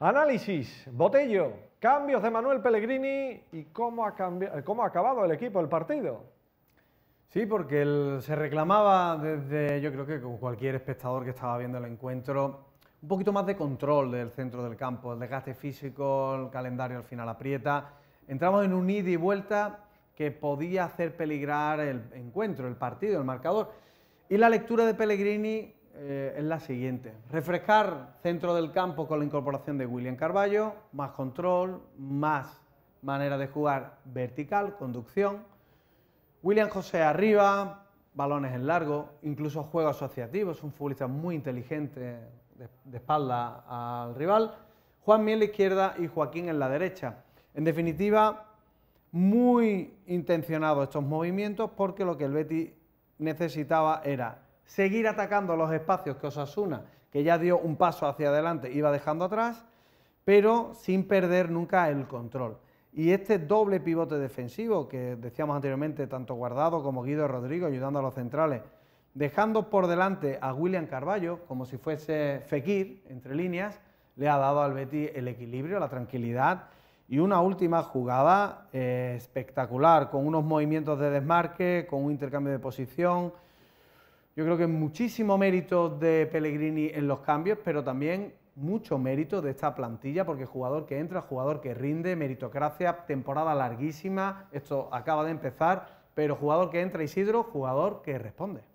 Análisis, Botello, cambios de Manuel Pellegrini y cómo ha, eh, cómo ha acabado el equipo, el partido. Sí, porque se reclamaba desde, yo creo que como cualquier espectador que estaba viendo el encuentro, un poquito más de control del centro del campo, el desgaste físico, el calendario al final aprieta. Entramos en un ida y vuelta que podía hacer peligrar el encuentro, el partido, el marcador. Y la lectura de Pellegrini eh, es la siguiente. Refrescar centro del campo con la incorporación de William Carballo, más control, más manera de jugar vertical, conducción. William José arriba, balones en largo, incluso juego asociativo, es un futbolista muy inteligente de, espalda al rival. Juan Miel en la izquierda y Joaquín en la derecha. En definitiva, muy intencionados estos movimientos porque lo que el Betty necesitaba era seguir atacando los espacios que Osasuna, que ya dio un paso hacia adelante, iba dejando atrás, pero sin perder nunca el control. Y este doble pivote defensivo que decíamos anteriormente, tanto Guardado como Guido Rodrigo ayudando a los centrales, dejando por delante a William Carballo como si fuese Fekir, entre líneas, le ha dado al Betis el equilibrio, la tranquilidad y una última jugada eh, espectacular, con unos movimientos de desmarque, con un intercambio de posición, yo creo que muchísimo mérito de Pellegrini en los cambios, pero también mucho mérito de esta plantilla, porque jugador que entra, jugador que rinde, meritocracia, temporada larguísima, esto acaba de empezar, pero jugador que entra Isidro, jugador que responde.